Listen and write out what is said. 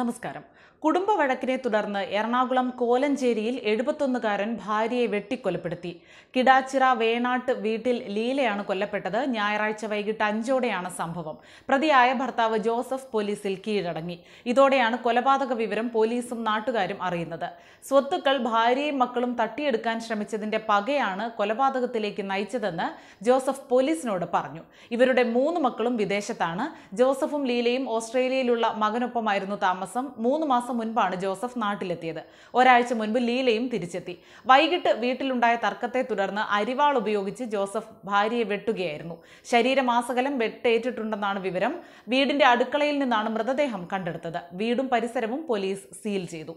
നമസ്കാരം കുടുംബ വഴക്കിനെ തുടർന്ന് എറണാകുളം കോലഞ്ചേരിയിൽ എഴുപത്തൊന്നുകാരൻ ഭാര്യയെ വെട്ടിക്കൊലപ്പെടുത്തി കിടാച്ചിറ വേണാട്ട് വീട്ടിൽ ലീലയാണ് കൊല്ലപ്പെട്ടത് ഞായറാഴ്ച വൈകിട്ട് അഞ്ചോടെയാണ് സംഭവം പ്രതിയായ ഭർത്താവ് ജോസഫ് പോലീസിൽ കീഴടങ്ങി ഇതോടെയാണ് കൊലപാതക വിവരം പോലീസും നാട്ടുകാരും അറിയുന്നത് സ്വത്തുക്കൾ ഭാര്യയും മക്കളും തട്ടിയെടുക്കാൻ ശ്രമിച്ചതിന്റെ പകയാണ് കൊലപാതകത്തിലേക്ക് നയിച്ചതെന്ന് ജോസഫ് പോലീസിനോട് പറഞ്ഞു ഇവരുടെ മൂന്ന് മക്കളും വിദേശത്താണ് ജോസഫും ലീലയും ഓസ്ട്രേലിയയിലുള്ള മകനൊപ്പമായിരുന്നു താമസം താമസം മൂന്ന് മാസം മുൻപാണ് ജോസഫ് നാട്ടിലെത്തിയത് ഒരാഴ്ച മുൻപ് ലീലയും തിരിച്ചെത്തി വൈകിട്ട് വീട്ടിലുണ്ടായ തർക്കത്തെ തുടർന്ന് അരിവാൾ ഉപയോഗിച്ച് ജോസഫ് ഭാര്യയെ വെട്ടുകയായിരുന്നു ശരീരമാസകലം വെട്ടേറ്റിട്ടുണ്ടെന്നാണ് വിവരം വീടിന്റെ അടുക്കളയിൽ നിന്നാണ് മൃതദേഹം കണ്ടെടുത്തത് വീടും പരിസരവും പോലീസ് സീൽ ചെയ്തു